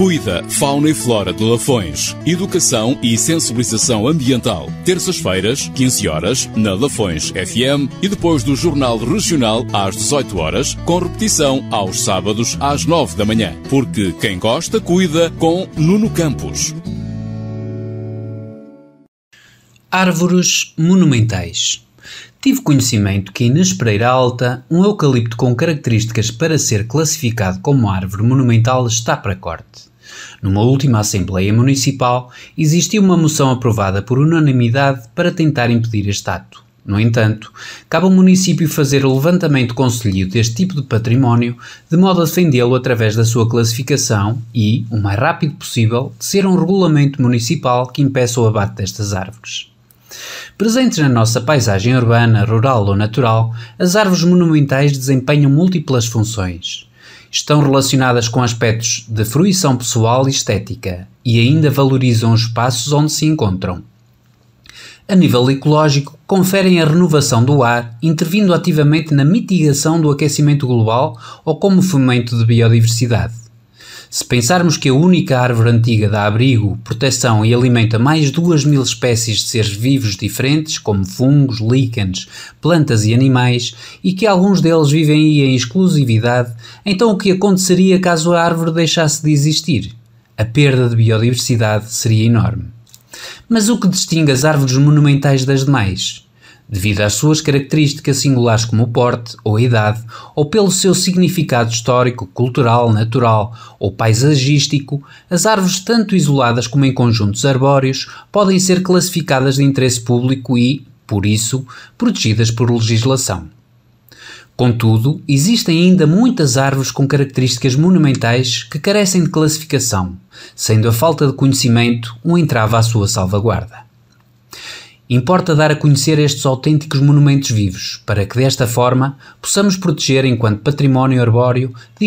Cuida Fauna e Flora de Lafões. Educação e sensibilização ambiental. Terças-feiras, 15 horas, na Lafões FM e depois do Jornal Regional às 18 horas, com repetição aos sábados às 9 da manhã. Porque quem gosta, cuida com Nuno Campos. Árvores monumentais. Tive conhecimento que na Espreira Alta, um eucalipto com características para ser classificado como árvore monumental, está para corte. Numa última Assembleia Municipal, existiu uma moção aprovada por unanimidade para tentar impedir este ato. No entanto, cabe ao município fazer o levantamento conselhido deste tipo de património, de modo a defendê-lo através da sua classificação e, o mais rápido possível, de ser um regulamento municipal que impeça o abate destas árvores. Presentes na nossa paisagem urbana, rural ou natural, as árvores monumentais desempenham múltiplas funções estão relacionadas com aspectos de fruição pessoal e estética e ainda valorizam os espaços onde se encontram. A nível ecológico, conferem a renovação do ar, intervindo ativamente na mitigação do aquecimento global ou como fomento de biodiversidade. Se pensarmos que a única árvore antiga dá abrigo, proteção e alimenta mais duas mil espécies de seres vivos diferentes, como fungos, líquens, plantas e animais, e que alguns deles vivem aí em exclusividade, então o que aconteceria caso a árvore deixasse de existir? A perda de biodiversidade seria enorme. Mas o que distingue as árvores monumentais das demais? devido às suas características singulares como o porte ou a idade, ou pelo seu significado histórico, cultural, natural ou paisagístico, as árvores, tanto isoladas como em conjuntos arbóreos, podem ser classificadas de interesse público e, por isso, protegidas por legislação. Contudo, existem ainda muitas árvores com características monumentais que carecem de classificação, sendo a falta de conhecimento um entrave à sua salvaguarda. Importa dar a conhecer estes autênticos monumentos vivos, para que desta forma possamos proteger enquanto património arbóreo de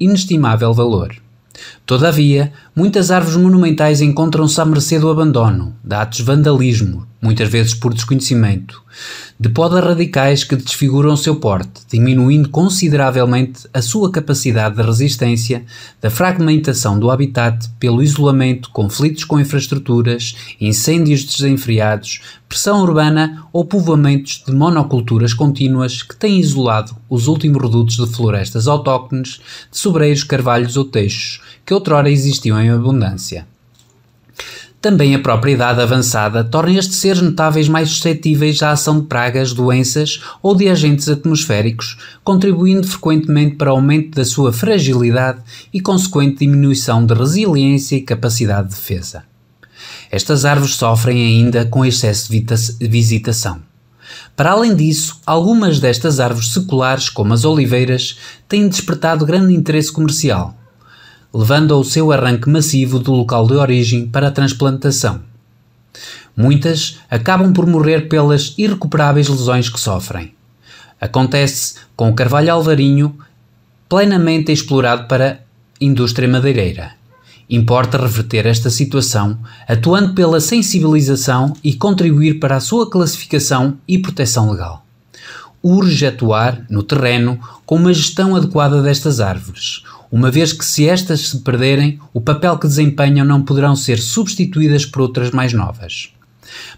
inestimável valor. Todavia, muitas árvores monumentais encontram-se à mercê do abandono, de atos de vandalismo, muitas vezes por desconhecimento, de podas radicais que desfiguram seu porte, diminuindo consideravelmente a sua capacidade de resistência, da fragmentação do habitat pelo isolamento, conflitos com infraestruturas, incêndios desenfreados, pressão urbana ou povoamentos de monoculturas contínuas que têm isolado os últimos redutos de florestas autóctones, de sobreiros, carvalhos ou teixos, que que outrora existiam em abundância. Também a própria idade avançada torna estes seres notáveis mais suscetíveis à ação de pragas, doenças ou de agentes atmosféricos, contribuindo frequentemente para o aumento da sua fragilidade e consequente diminuição de resiliência e capacidade de defesa. Estas árvores sofrem ainda com excesso de visitação. Para além disso, algumas destas árvores seculares, como as oliveiras, têm despertado grande interesse comercial, levando ao seu arranque massivo do local de origem para a transplantação. Muitas acabam por morrer pelas irrecuperáveis lesões que sofrem. Acontece com o carvalho alvarinho plenamente explorado para a indústria madeireira. Importa reverter esta situação, atuando pela sensibilização e contribuir para a sua classificação e proteção legal urge atuar no terreno com uma gestão adequada destas árvores, uma vez que se estas se perderem, o papel que desempenham não poderão ser substituídas por outras mais novas.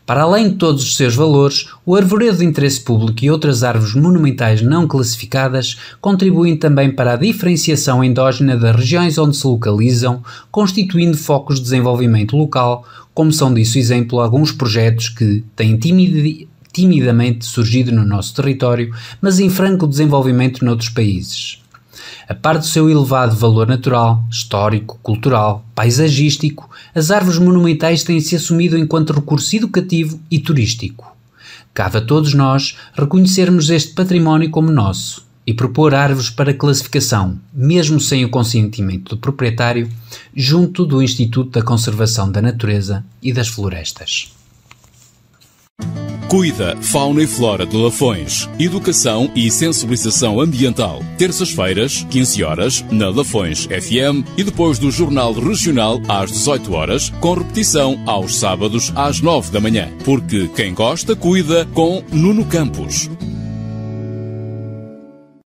Para além de todos os seus valores, o arvoredo de interesse público e outras árvores monumentais não classificadas contribuem também para a diferenciação endógena das regiões onde se localizam, constituindo focos de desenvolvimento local, como são disso exemplo alguns projetos que têm timidez timidamente surgido no nosso território, mas em franco desenvolvimento noutros países. A par do seu elevado valor natural, histórico, cultural, paisagístico, as árvores monumentais têm-se assumido enquanto recurso educativo e turístico. Cabe a todos nós reconhecermos este património como nosso e propor árvores para classificação, mesmo sem o consentimento do proprietário, junto do Instituto da Conservação da Natureza e das Florestas. Cuida Fauna e Flora de Lafões. Educação e sensibilização ambiental. Terças-feiras, 15 horas, na Lafões FM e depois do Jornal Regional às 18 horas, com repetição aos sábados às 9 da manhã. Porque quem gosta, cuida com Nuno Campos.